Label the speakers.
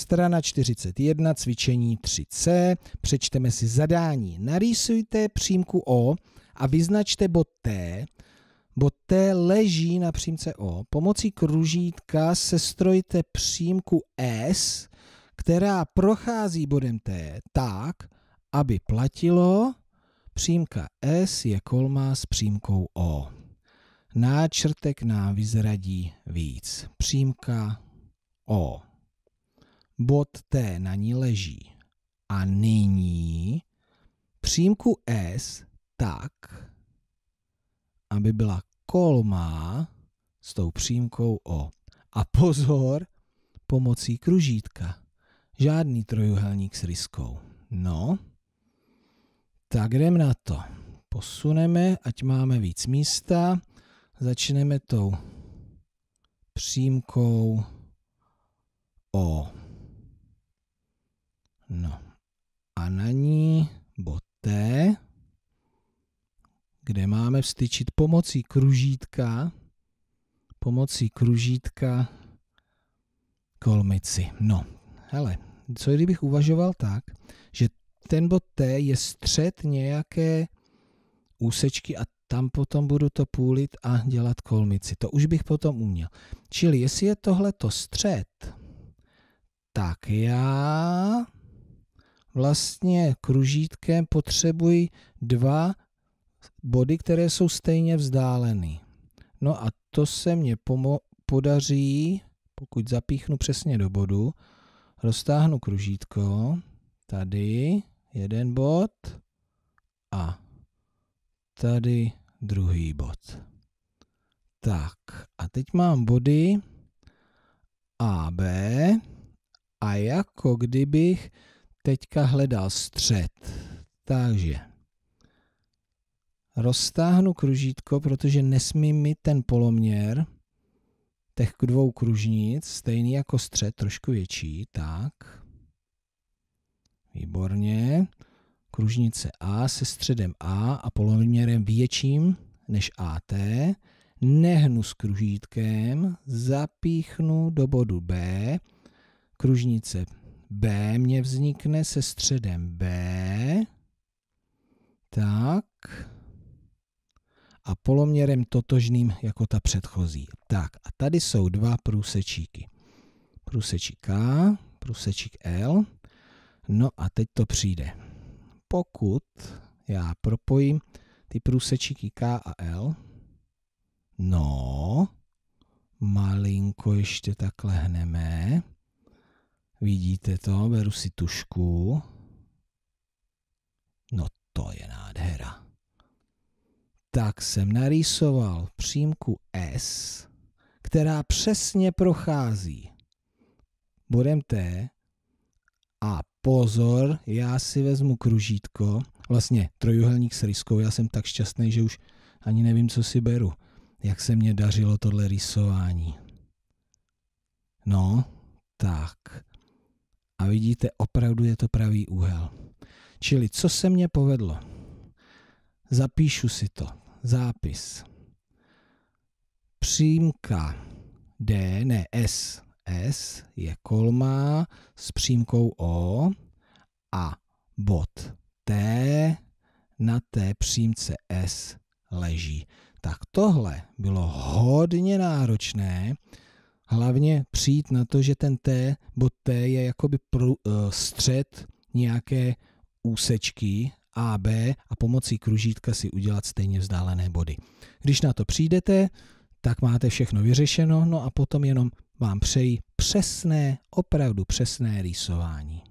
Speaker 1: Strana 41, cvičení 3C, přečteme si zadání. Narýsujte přímku O a vyznačte bod T, bod T leží na přímce O. Pomocí kružítka sestrojte přímku S, která prochází bodem T tak, aby platilo, přímka S je kolmá s přímkou O. Náčrtek nám vyzradí víc. Přímka O bod T na ní leží. A nyní přímku S tak, aby byla kolmá s tou přímkou O. A pozor, pomocí kružítka. Žádný trojuhelník s ryskou. No, tak jdem na to. Posuneme, ať máme víc místa. Začneme tou přímkou O. No a na ní boté, kde máme vstyčit pomocí kružítka, pomocí kružítka kolmici. No, hele, co kdybych uvažoval tak, že ten bod T je střed nějaké úsečky a tam potom budu to půlit a dělat kolmici. To už bych potom uměl. Čili jestli je tohleto střed, tak já vlastně kružítkem potřebuji dva body, které jsou stejně vzdáleny. No a to se mně podaří, pokud zapíchnu přesně do bodu, roztáhnu kružítko, tady jeden bod a tady druhý bod. Tak a teď mám body AB a jako kdybych teďka hledá střed. Takže roztáhnu kružítko, protože nesmí mi ten poloměr těch dvou kružnic, stejný jako střed, trošku větší, tak. Výborně. Kružnice A se středem A a poloměrem větším než AT. Nehnu s kružítkem, zapíchnu do bodu B, kružnice B mě vznikne se středem B. Tak. A poloměrem totožným jako ta předchozí. Tak a tady jsou dva průsečíky. Průsečík K, průsečík L. No a teď to přijde. Pokud já propojím ty průsečíky K a L, no, malinko ještě takhle hneme, Vidíte to? Beru si tušku. No to je nádhera. Tak jsem narýsoval přímku S, která přesně prochází bodem T a pozor, já si vezmu kružítko, vlastně trojuhelník s ryskou, já jsem tak šťastný, že už ani nevím, co si beru. Jak se mně dařilo tohle rýsování. No, tak. A vidíte, opravdu je to pravý úhel. Čili co se mně povedlo? Zapíšu si to. Zápis. Přímka D, ne S, S je kolma s přímkou O a bod T na té přímce S leží. Tak tohle bylo hodně náročné, hlavně přijít na to, že ten T bod T je jakoby uh, střed nějaké úsečky A, B a pomocí kružítka si udělat stejně vzdálené body. Když na to přijdete, tak máte všechno vyřešeno, no a potom jenom vám přeji přesné, opravdu přesné rýsování.